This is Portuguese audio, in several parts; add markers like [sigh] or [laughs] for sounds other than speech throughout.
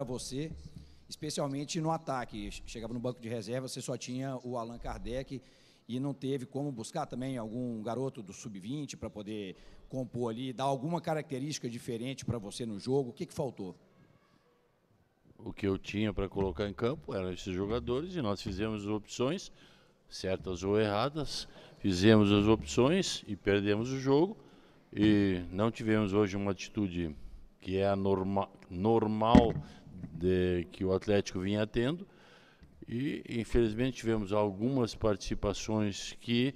para você, especialmente no ataque. Chegava no banco de reserva, você só tinha o Allan Kardec e não teve como buscar também algum garoto do sub-20 para poder compor ali, dar alguma característica diferente para você no jogo. O que, que faltou? O que eu tinha para colocar em campo eram esses jogadores e nós fizemos opções, certas ou erradas, fizemos as opções e perdemos o jogo e não tivemos hoje uma atitude que é a norma, normal de, que o Atlético vinha tendo. E, infelizmente, tivemos algumas participações que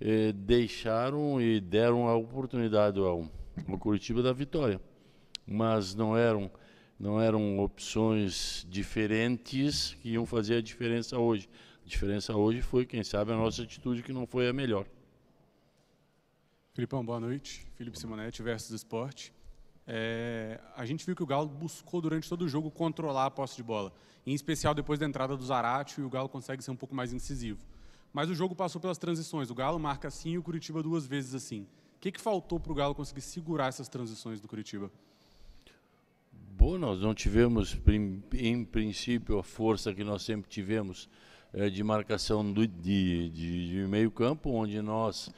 eh, deixaram e deram a oportunidade ao, ao Curitiba da vitória. Mas não eram, não eram opções diferentes que iam fazer a diferença hoje. A diferença hoje foi, quem sabe, a nossa atitude que não foi a melhor. Filipão, boa noite. Felipe Simonetti, Versus Esporte. É, a gente viu que o Galo buscou durante todo o jogo controlar a posse de bola, em especial depois da entrada do Zarate, e o Galo consegue ser um pouco mais incisivo. Mas o jogo passou pelas transições, o Galo marca assim e o Curitiba duas vezes assim. O que, que faltou para o Galo conseguir segurar essas transições do Curitiba? Bom, nós não tivemos, em princípio, a força que nós sempre tivemos é, de marcação do, de, de, de meio campo, onde nós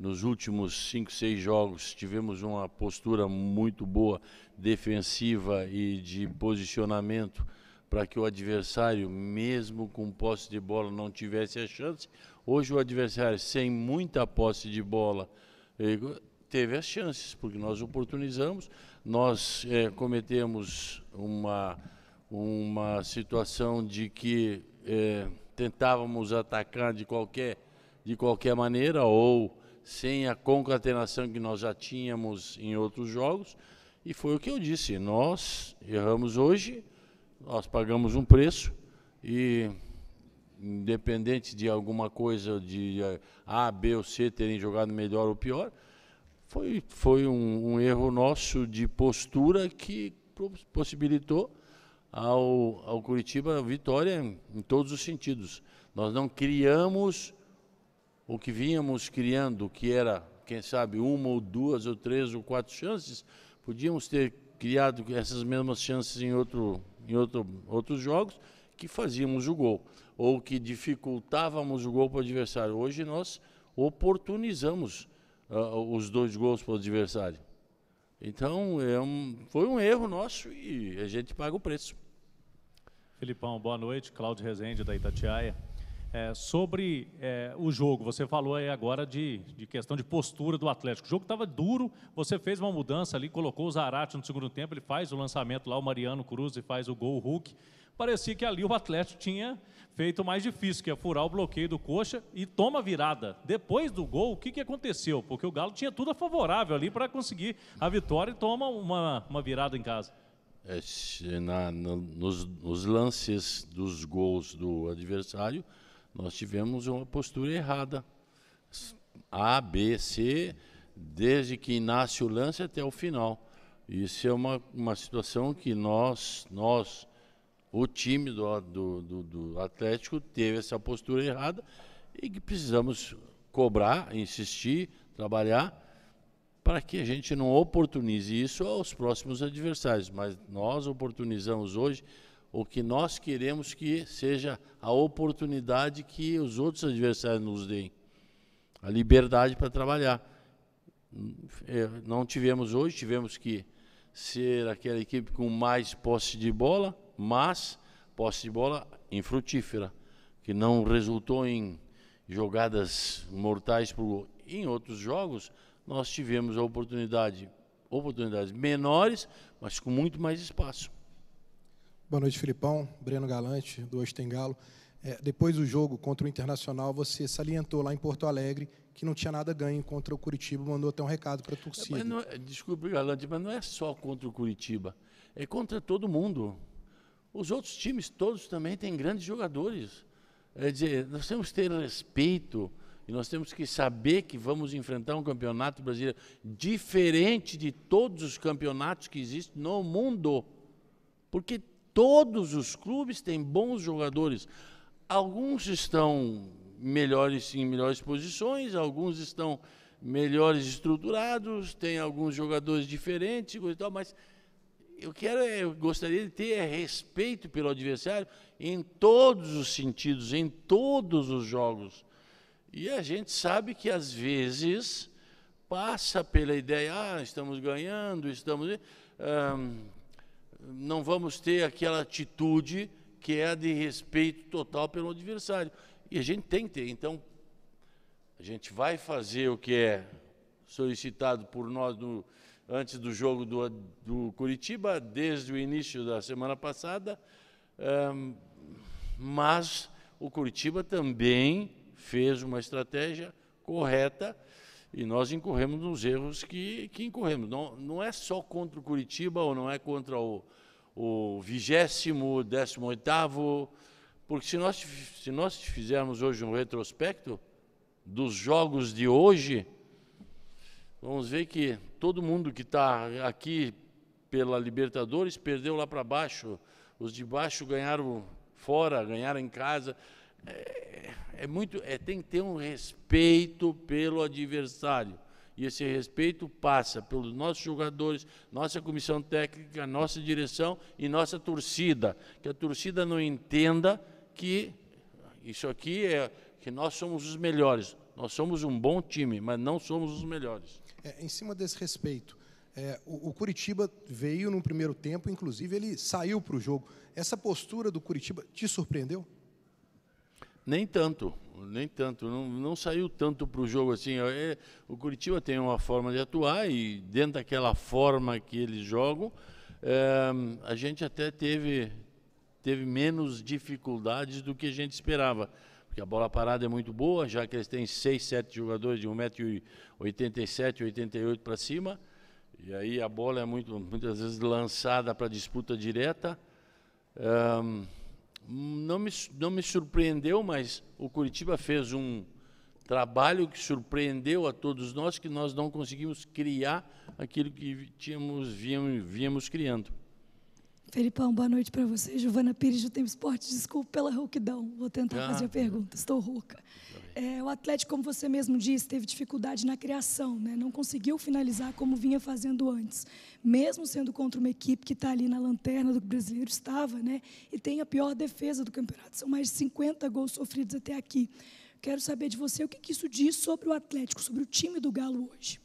nos últimos cinco, seis jogos tivemos uma postura muito boa defensiva e de posicionamento para que o adversário, mesmo com posse de bola, não tivesse a chance. Hoje o adversário, sem muita posse de bola, eh, teve as chances, porque nós oportunizamos, nós é, cometemos uma, uma situação de que é, tentávamos atacar de qualquer, de qualquer maneira, ou sem a concatenação que nós já tínhamos em outros jogos. E foi o que eu disse: nós erramos hoje, nós pagamos um preço e, independente de alguma coisa de eh, A, B ou C terem jogado melhor ou pior, foi, foi um, um erro nosso de postura que possibilitou ao, ao Curitiba vitória em todos os sentidos. Nós não criamos o que vínhamos criando, que era, quem sabe, uma ou duas ou três ou quatro chances, podíamos ter criado essas mesmas chances em, outro, em outro, outros jogos, que fazíamos o gol, ou que dificultávamos o gol para o adversário. Hoje nós oportunizamos uh, os dois gols para o adversário. Então, é um, foi um erro nosso e a gente paga o preço. Filipão, boa noite. Cláudio Rezende, da Itatiaia. É, sobre é, o jogo, você falou aí agora de, de questão de postura do Atlético. O jogo estava duro, você fez uma mudança ali, colocou o Zarate no segundo tempo, ele faz o lançamento lá, o Mariano Cruz e faz o gol, o Hulk. Parecia que ali o Atlético tinha feito mais difícil, que é furar o bloqueio do Coxa e toma virada. Depois do gol, o que, que aconteceu? Porque o Galo tinha tudo a favorável ali para conseguir a vitória e toma uma, uma virada em casa. É, na, no, nos, nos lances dos gols do adversário, nós tivemos uma postura errada. A, B, C, desde que nasce o lance até o final. Isso é uma, uma situação que nós, nós, o time do, do, do, do Atlético teve essa postura errada e que precisamos cobrar, insistir, trabalhar para que a gente não oportunize isso aos próximos adversários. Mas nós oportunizamos hoje o que nós queremos que seja a oportunidade que os outros adversários nos deem, a liberdade para trabalhar. É, não tivemos hoje, tivemos que ser aquela equipe com mais posse de bola, mas posse de bola infrutífera, que não resultou em jogadas mortais para o Em outros jogos, nós tivemos a oportunidade, oportunidades menores, mas com muito mais espaço. Boa noite, Filipão. Breno Galante, do Ostengalo. É, depois do jogo contra o Internacional, você salientou lá em Porto Alegre que não tinha nada ganho contra o Curitiba, mandou até um recado para a torcida. Não, é, desculpe, Galante, mas não é só contra o Curitiba, é contra todo mundo. Os outros times todos também têm grandes jogadores. É dizer, nós temos que ter respeito e nós temos que saber que vamos enfrentar um campeonato brasileiro diferente de todos os campeonatos que existem no mundo. Porque Todos os clubes têm bons jogadores. Alguns estão melhores em melhores posições, alguns estão melhores estruturados, tem alguns jogadores diferentes, coisa e tal, mas eu quero, é, eu gostaria de ter respeito pelo adversário em todos os sentidos, em todos os jogos. E a gente sabe que às vezes passa pela ideia, ah, estamos ganhando, estamos. Eh, não vamos ter aquela atitude que é a de respeito total pelo adversário. E a gente tem que ter. Então, a gente vai fazer o que é solicitado por nós no, antes do jogo do, do, Curitiba, desde o início da semana passada, um, mas o Curitiba também fez uma estratégia correta e nós incorremos nos erros que, que incorremos. Não, não é só contra o Curitiba ou não é contra o, o décimo oitavo porque se nós, se nós fizermos hoje um retrospecto dos jogos de hoje, vamos ver que todo mundo que está aqui pela Libertadores perdeu lá para baixo, os de baixo ganharam fora, ganharam em casa. É, é, muito, é, tem que ter um respeito pelo adversário. E esse respeito passa pelos nossos jogadores, nossa comissão técnica, nossa direção e nossa torcida. Que a torcida não entenda que isso aqui é que nós somos os melhores. Nós somos um bom time, mas não somos os melhores. É, em cima desse respeito, é, o, o, Curitiba veio no primeiro tempo, inclusive ele saiu para o jogo. Essa postura do Curitiba te surpreendeu? Nem tanto, nem tanto. Não, não saiu tanto para o jogo assim. É, o Curitiba tem uma forma de atuar e dentro daquela forma que eles jogam, é, a gente até teve, teve menos dificuldades do que a gente esperava. Porque a bola parada é muito boa, já que eles têm 6, 7 jogadores de 1,87m, 88 para cima. E aí a bola é muito, muitas vezes lançada para disputa direta. É, não me, não me surpreendeu, mas o Curitiba fez um trabalho que surpreendeu a todos nós, que nós não conseguimos criar aquilo que tínhamos, vínhamos, vínhamos criando. Felipão, boa noite para você. Giovana Pires, do Tempo Esporte. Desculpe pela rouquidão. Vou tentar ah. fazer a pergunta. Estou rouca. Tá é, o Atlético, como você mesmo disse, teve dificuldade na criação, né? não conseguiu finalizar como vinha fazendo antes. Mesmo sendo contra uma equipe que está ali na lanterna do brasileiro estava, né? e tem a pior defesa do campeonato. São mais de 50 gols sofridos até aqui. Quero saber de você o que, que isso diz sobre o Atlético, sobre o time do Galo hoje.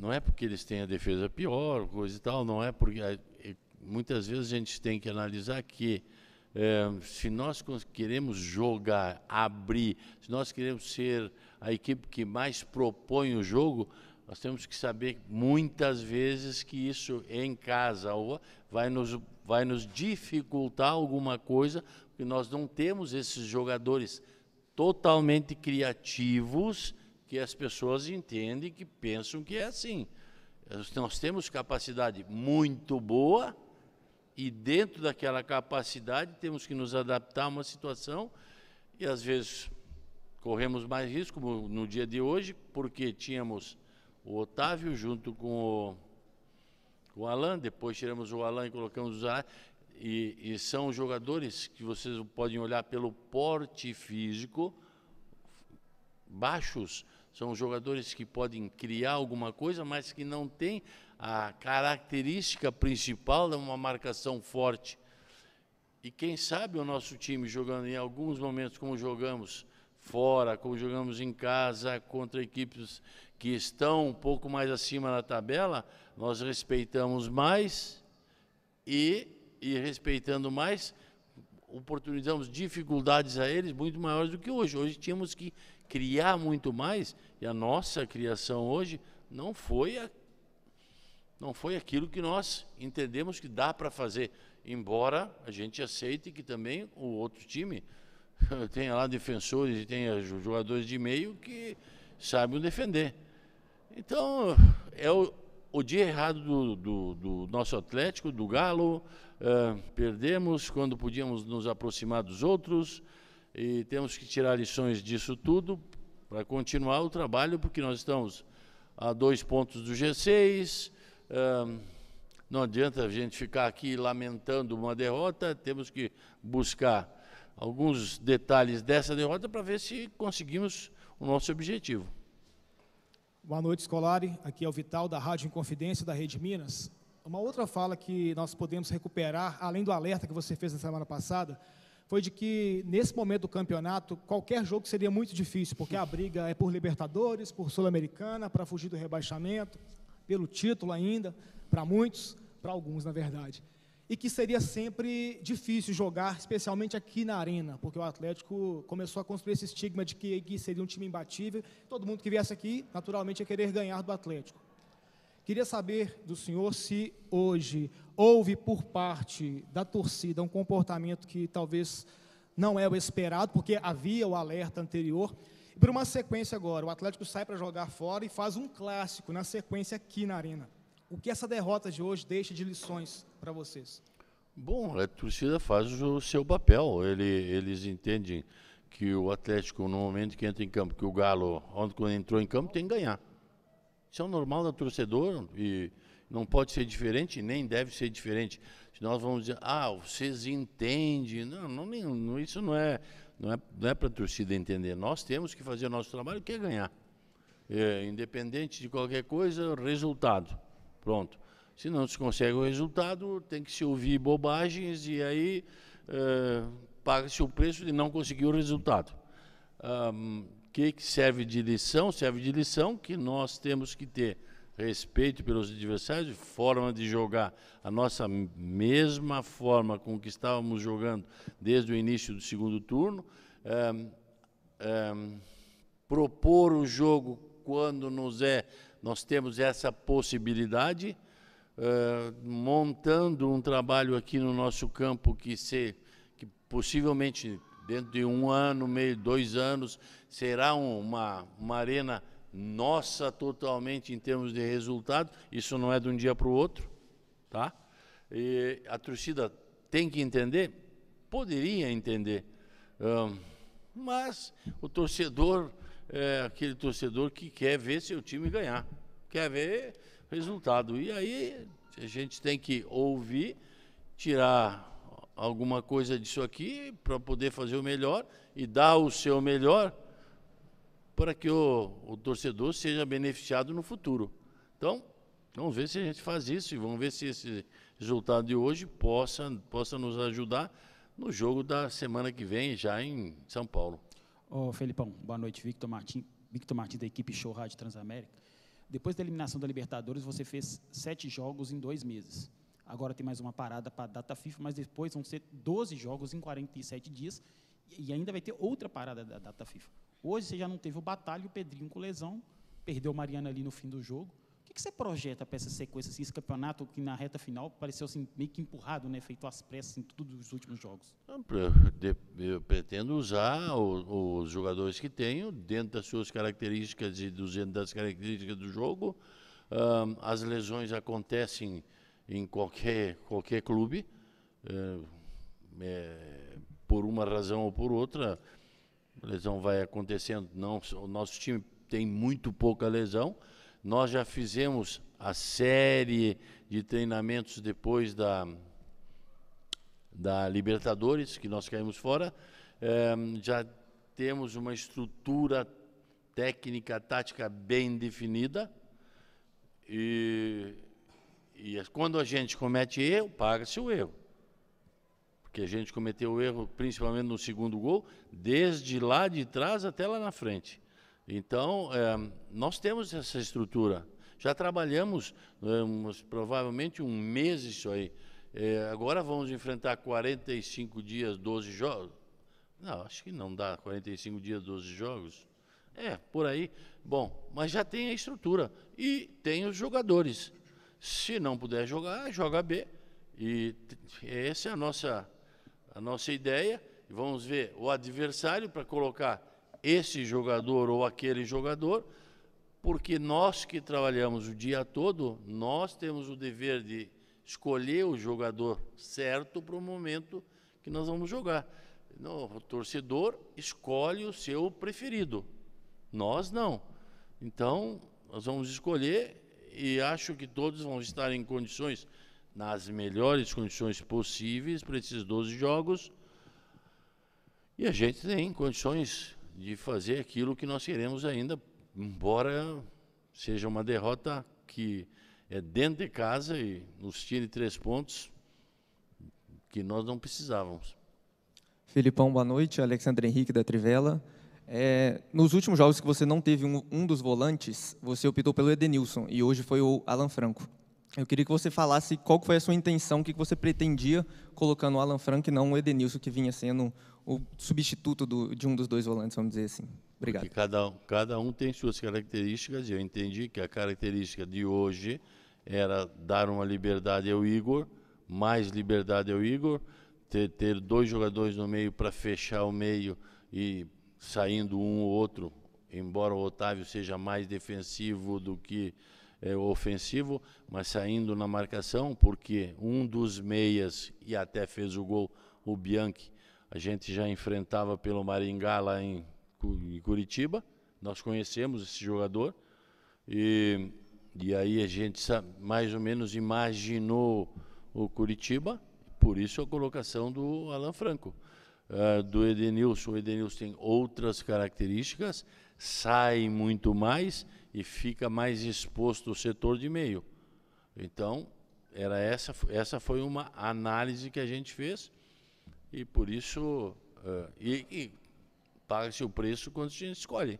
Não é porque eles têm a defesa pior, coisa e tal, não é porque. É, é, muitas vezes a gente tem que analisar que é, se nós queremos jogar, abrir, se nós queremos ser a equipe que mais propõe o jogo, nós temos que saber muitas vezes que isso em casa vai nos, vai nos dificultar alguma coisa, porque nós não temos esses jogadores totalmente criativos que as pessoas entendem, que pensam que é assim. Nós temos capacidade muito boa e dentro daquela capacidade temos que nos adaptar a uma situação e às vezes corremos mais risco como no dia de hoje, porque tínhamos o Otávio junto com o, com o Alan, depois tiramos o Alan e colocamos o Alan, e, e são jogadores que vocês podem olhar pelo porte físico, baixos, são jogadores que podem criar alguma coisa, mas que não têm a característica principal de é uma marcação forte. E quem sabe o nosso time jogando em alguns momentos como jogamos fora, como jogamos em casa, contra equipes que estão um pouco mais acima da tabela, nós respeitamos mais e, e respeitando mais, oportunizamos dificuldades a eles muito maiores do que hoje. Hoje tínhamos que criar muito mais, e a nossa criação hoje não foi a, não foi aquilo que nós entendemos que dá para fazer, embora a gente aceite que também o outro time [laughs] tenha lá defensores e tenha jogadores de meio que sabem defender. Então, é o, o dia errado do, do, do, nosso Atlético, do Galo, uh, perdemos quando podíamos nos aproximar dos outros, e temos que tirar lições disso tudo para continuar o trabalho, porque nós estamos a dois pontos do G6. não adianta a gente ficar aqui lamentando uma derrota, temos que buscar alguns detalhes dessa derrota para ver se conseguimos o nosso objetivo. Boa noite, Escolari. Aqui é o Vital, da Rádio Inconfidência, da Rede Minas. Uma outra fala que nós podemos recuperar, além do alerta que você fez na semana passada, foi de que, nesse momento do campeonato, qualquer jogo seria muito difícil, porque a briga é por Libertadores, por Sul-Americana, para fugir do rebaixamento, pelo título ainda, para muitos, para alguns, na verdade. E que seria sempre difícil jogar, especialmente aqui na Arena, porque o Atlético começou a construir esse estigma de que seria um time imbatível, todo mundo que viesse aqui, naturalmente, ia querer ganhar do Atlético. Queria saber do senhor se hoje houve por parte da torcida um comportamento que talvez não é o esperado, porque havia o alerta anterior. E por uma sequência agora, o Atlético sai para jogar fora e faz um clássico na sequência aqui na Arena. O que essa derrota de hoje deixa de lições para vocês? Bom, a torcida faz o seu papel. Ele, eles entendem que o Atlético, no momento que entra em campo, que o Galo, quando entrou em campo, tem que ganhar. Isso é o normal da torcedor e não pode ser diferente, nem deve ser diferente. Se nós vamos dizer, ah, vocês entendem. Não, não, isso não é, não é, não é para a torcida entender. Nós temos que fazer o nosso trabalho, que é ganhar. É, independente de qualquer coisa, resultado. Pronto. Se não se consegue o resultado, tem que se ouvir bobagens e aí é, paga-se o preço de não conseguir o resultado. Um, que serve de lição? Serve de lição que nós temos que ter respeito pelos adversários, forma de jogar, a nossa mesma forma com que estávamos jogando desde o início do segundo turno, é, é, propor o jogo quando nos é, nós temos essa possibilidade, é, montando um trabalho aqui no nosso campo que, se, que possivelmente dentro de um ano, meio, dois anos, será uma, uma arena nossa totalmente em termos de resultado. Isso não é de um dia para o outro, tá? E a torcida tem que entender, poderia entender, hum, mas o torcedor é aquele torcedor que quer ver seu time ganhar, quer ver resultado. E aí a gente tem que ouvir, tirar alguma coisa disso aqui para poder fazer o melhor e dar o seu melhor para que o, o torcedor seja beneficiado no futuro. Então, Vamos ver se a gente faz isso e vamos ver se esse resultado de hoje possa, possa nos ajudar no jogo da semana que vem, já em São Paulo. Ô, Felipão, boa noite. Victor Martins, Victor Martins da equipe Show Rádio Transamérica. Depois da eliminação da Libertadores, você fez sete jogos em dois meses. Agora tem mais uma parada para a data FIFA, mas depois vão ser 12 jogos em 47 dias e ainda vai ter outra parada da data FIFA. Hoje você já não teve o Batalha, o Pedrinho com lesão, perdeu o Mariano ali no fim do jogo. O que, você projeta para essa sequência, assim, esse campeonato que na reta final pareceu assim, meio que empurrado, né, feito às pressas em todos os últimos jogos? Eu pretendo usar os jogadores que tenho, dentro das suas características e dentro das características do jogo. as lesões acontecem em qualquer, qualquer clube, eh, é, por uma razão ou por outra, lesão vai acontecendo. Não, o nosso time tem muito pouca lesão. Nós já fizemos a série de treinamentos depois da, da Libertadores, que nós caímos fora. É, já temos uma estrutura técnica, tática bem definida. E e quando a gente comete erro, paga-se o erro. Porque a gente cometeu o erro, principalmente no segundo gol, desde lá de trás até lá na frente. Então, é, nós temos essa estrutura. Já trabalhamos é, provavelmente um mês isso aí. É, agora vamos enfrentar 45 dias, 12 jogos. Não, acho que não dá 45 dias, 12 jogos. É, por aí. Bom, mas já tem a estrutura e tem os jogadores. Se não puder jogar, joga B. E essa é a nossa, a nossa ideia. Vamos ver o adversário para colocar esse jogador ou aquele jogador, porque nós que trabalhamos o dia todo, nós temos o dever de escolher o jogador certo para o momento que nós vamos jogar. O torcedor escolhe o seu preferido, nós não. Então, nós vamos escolher e acho que todos vão estar em condições, nas melhores condições possíveis para esses 12 jogos. E a gente tem condições de fazer aquilo que nós queremos ainda, embora seja uma derrota que é dentro de casa e nos tire três pontos que nós não precisávamos. Filipão, boa noite. Alexandre Henrique da Trivela. É, nos últimos jogos que você não teve um, um, dos volantes, você optou pelo Edenilson e hoje foi o Alan Franco. Eu queria que você falasse qual foi a sua intenção, o que você pretendia colocando o Alan Franco e não o Edenilson, que vinha sendo o substituto do, de um dos dois volantes, vamos dizer assim. Obrigado. Porque cada, cada um tem suas características e eu entendi que a característica de hoje era dar uma liberdade ao Igor, mais liberdade ao Igor, ter, ter dois jogadores no meio para fechar o meio e saindo um ou outro, embora o Otávio seja mais defensivo do que é, ofensivo, mas saindo na marcação, porque um dos meias, e até fez o gol, o Bianchi, a gente já enfrentava pelo Maringá lá em Curitiba, nós conhecemos esse jogador, e, e aí a gente mais ou menos imaginou o Curitiba, por isso a colocação do Alan Franco uh, do Edenilson, o Edenilson tem outras características, sai muito mais e fica mais exposto o setor de meio. Então, era essa, essa foi uma análise que a gente fez e por isso uh, e, e paga-se o preço quando a gente escolhe,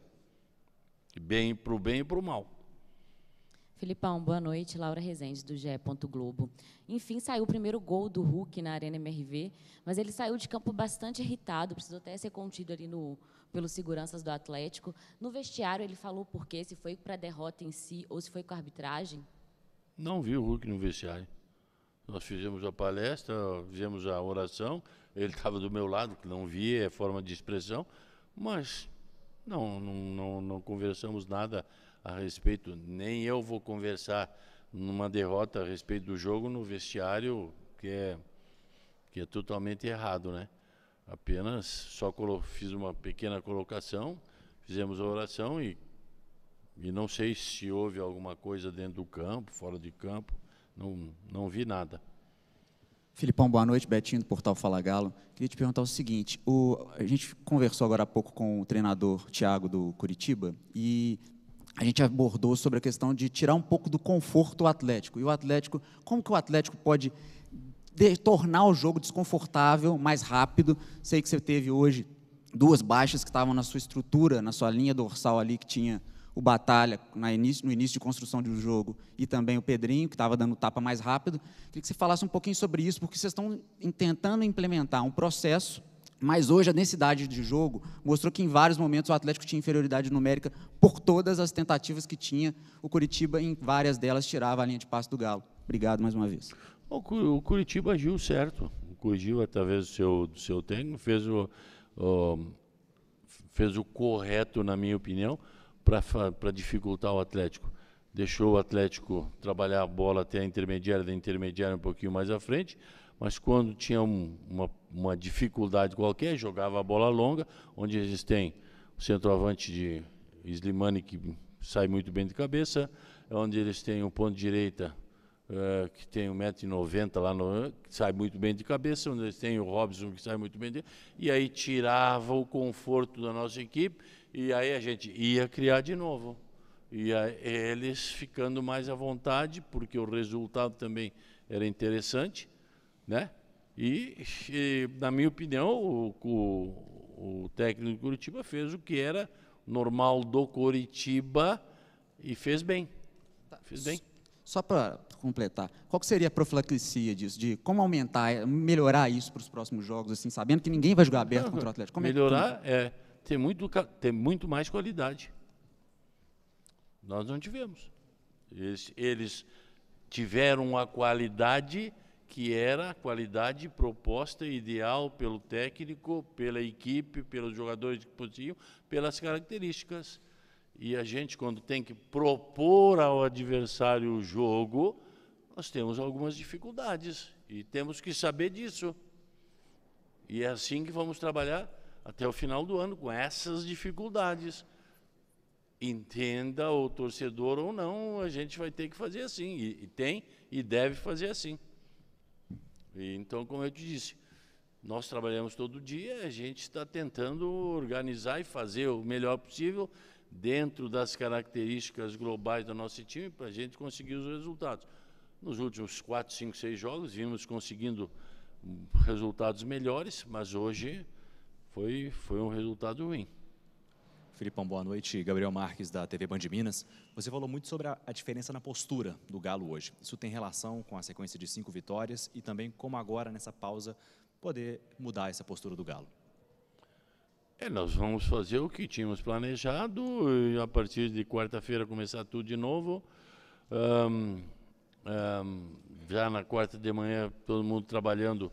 bem para o bem e para o mal. Filipão, boa noite. Laura Rezende, do GE. Globo. Enfim, saiu o primeiro gol do Hulk na Arena MRV, mas ele saiu de campo bastante irritado, precisou até ser contido ali no, pelos seguranças do Atlético. No vestiário, ele falou por quê, se foi para a derrota em si ou se foi com a arbitragem? Não vi o Hulk no vestiário. Nós fizemos a palestra, fizemos a oração, ele estava do meu lado, que não via, é forma de expressão, mas não, não, não, não conversamos nada a respeito, nem eu vou conversar numa derrota a respeito do jogo no vestiário, que é, que é totalmente errado, né? Apenas só fiz uma pequena colocação, fizemos a oração e, e não sei se houve alguma coisa dentro do campo, fora de campo, não, não vi nada. Filipão, boa noite. Betinho do Portal Fala Galo. Queria te perguntar o seguinte: o, a gente conversou agora há pouco com o treinador Thiago do Curitiba e a gente abordou sobre a questão de tirar um pouco do conforto o Atlético. E o Atlético, como que o Atlético pode de, tornar o jogo desconfortável mais rápido? Sei que você teve hoje duas baixas que estavam na sua estrutura, na sua linha dorsal ali, que tinha o Batalha início, no início de construção do jogo e também o Pedrinho, que estava dando tapa mais rápido. Queria que você falasse um pouquinho sobre isso, porque vocês estão tentando implementar um processo mas hoje a densidade de jogo mostrou que em vários momentos o Atlético tinha inferioridade numérica por todas as tentativas que tinha. O Curitiba, em várias delas, tirava a linha de passe do Galo. Obrigado mais uma vez. O Curitiba agiu certo. O Curitiba, através do seu, do seu técnico, fez o, o, fez o correto, na minha opinião, para dificultar o Atlético. Deixou o Atlético trabalhar a bola até a intermediária, da intermediária um pouquinho mais à frente mas quando tinha um, uma, uma, dificuldade qualquer, jogava a bola longa, onde eles têm o centroavante de Slimani, que sai muito bem de cabeça, é onde eles têm o ponto de direita, eh, que tem 1,90m lá, no, que sai muito bem de cabeça, onde eles têm o Robson, que sai muito bem de e aí tirava o conforto da nossa equipe, e aí a gente ia criar de novo. E aí, eles ficando mais à vontade, porque o resultado também era interessante, né? E, e na minha opinião, o, o, o técnico do Curitiba fez o que era normal do Curitiba e fez bem. Tá. Fez bem. Só para completar, qual seria a profilaxia disso? De como aumentar, melhorar isso para os próximos jogos, assim, sabendo que ninguém vai jogar aberto contra o Atlético? Como é melhorar é, é ter, muito, ter muito mais qualidade. Nós não tivemos. Eles, eles tiveram a qualidade que era a qualidade proposta ideal pelo técnico, pela equipe, pelos jogadores que podiam, pelas características. E a gente, quando tem que propor ao adversário o jogo, nós temos algumas dificuldades e temos que saber disso. E é assim que vamos trabalhar até o final do ano, com essas dificuldades. Entenda o torcedor ou não, a gente vai ter que fazer assim. E, e tem e deve fazer assim então, como eu te disse, nós trabalhamos todo dia, a gente está tentando organizar e fazer o melhor possível dentro das características globais do nosso time para a gente conseguir os resultados. Nos últimos 4, 5, 6 jogos, vimos conseguindo hum, resultados melhores, mas hoje foi, foi um resultado ruim. Filipão, boa noite. Gabriel Marques, da TV Band de Minas. Você falou muito sobre a, a, diferença na postura do Galo hoje. Isso tem relação com a sequência de cinco vitórias e também como agora, nessa pausa, poder mudar essa postura do Galo? É, nós vamos fazer o que tínhamos planejado e a partir de quarta-feira começar tudo de novo. Um, um, já na quarta de manhã, todo mundo trabalhando,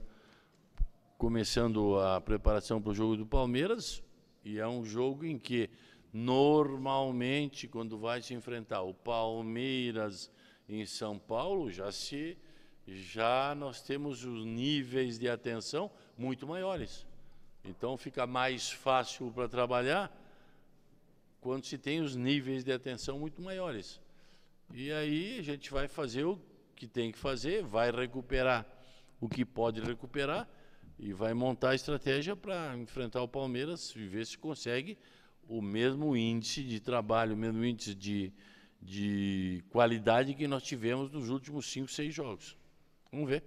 começando a preparação para o jogo do Palmeiras e é um jogo em que, normalmente, quando vai se enfrentar o Palmeiras em São Paulo, já se já nós temos os níveis de atenção muito maiores. Então fica mais fácil para trabalhar quando se tem os níveis de atenção muito maiores. E aí a gente vai fazer o que tem que fazer, vai recuperar o que pode recuperar e vai montar a estratégia para enfrentar o Palmeiras e ver se consegue o mesmo índice de trabalho, o mesmo índice de, de qualidade que nós tivemos nos últimos cinco, seis jogos. Vamos ver.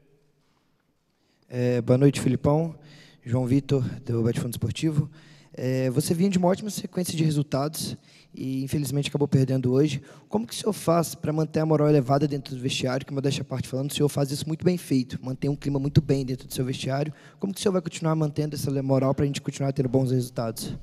É, boa noite, Filipão. João Vitor, do Bate Fundo Esportivo. É, você vinha de uma ótima sequência de resultados e, infelizmente, acabou perdendo hoje. Como que o senhor faz para manter a moral elevada dentro do vestiário? Que, modéstia a parte falando, o senhor faz isso muito bem feito, mantém um clima muito bem dentro do seu vestiário. Como que o senhor vai continuar mantendo essa moral para a gente continuar tendo bons resultados?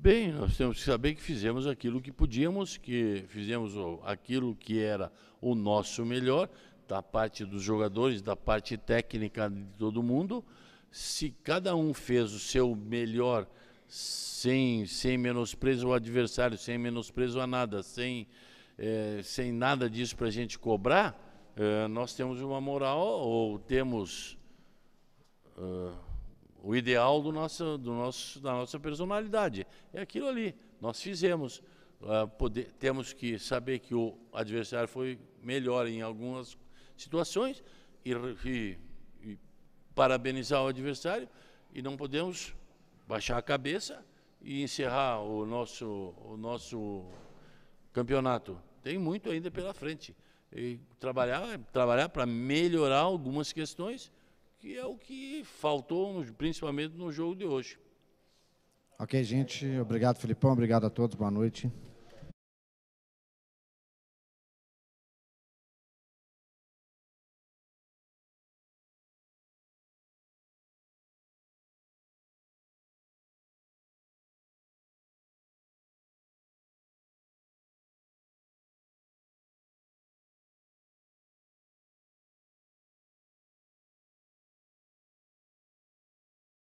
Bem, nós temos que saber que fizemos aquilo que podíamos, que fizemos aquilo que era o nosso melhor, da parte dos jogadores, da parte técnica de todo mundo, se cada um fez o seu melhor sem, sem menosprezo ao adversário, sem menosprezo a nada, sem, é, sem nada disso para a gente cobrar, é, nós temos uma moral ou temos uh, o ideal do nosso, do nosso, da nossa personalidade. É aquilo ali, nós fizemos. Uh, poder, temos que saber que o adversário foi melhor em algumas situações e, e parabenizar o adversário e não podemos baixar a cabeça e encerrar o nosso, o nosso campeonato. Tem muito ainda pela frente. E trabalhar trabalhar para melhorar algumas questões, que é o que faltou, principalmente no jogo de hoje. Ok, gente. Obrigado, Felipão. Obrigado a todos. Boa noite.